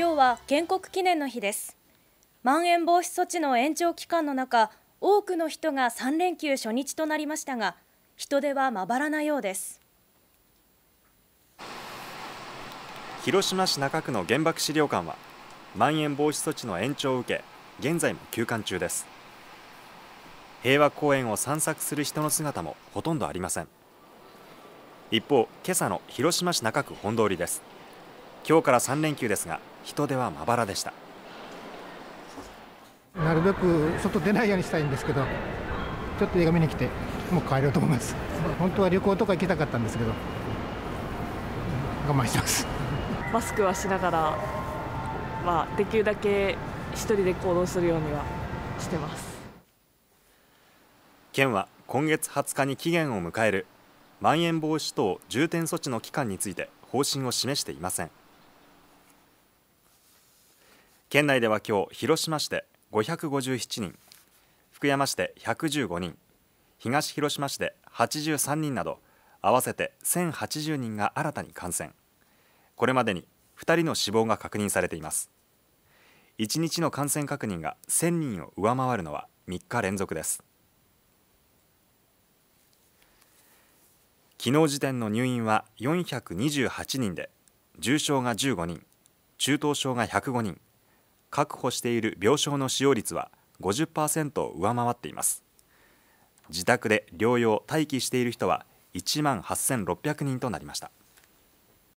今日は建国記念の日ですまん延防止措置の延長期間の中多くの人が3連休初日となりましたが人手はまばらなようです広島市中区の原爆資料館はまん延防止措置の延長を受け現在も休館中です平和公園を散策する人の姿もほとんどありません一方今朝の広島市中区本通りです今日から3連休ですが人手はまばらでしたなるべく外出ないようにしたいんですけどちょっと映画見に来てもう帰ろうと思います本当は旅行とか行きたかったんですけど我慢してますマスクはしながら、まあ、できるだけ一人で行動するようにはしてます県は今月20日に期限を迎えるまん延防止等重点措置の期間について方針を示していません県内では今日広島市で557人福山市で115人東広島市で83人など合わせて1080人が新たに感染これまでに2人の死亡が確認されています1日の感染確認が1000人を上回るのは3日連続です昨日時点の入院は428人で重症が15人中等症が105人確保している病床の使用率は50%を上回っています自宅で療養待機している人は1万8600人となりました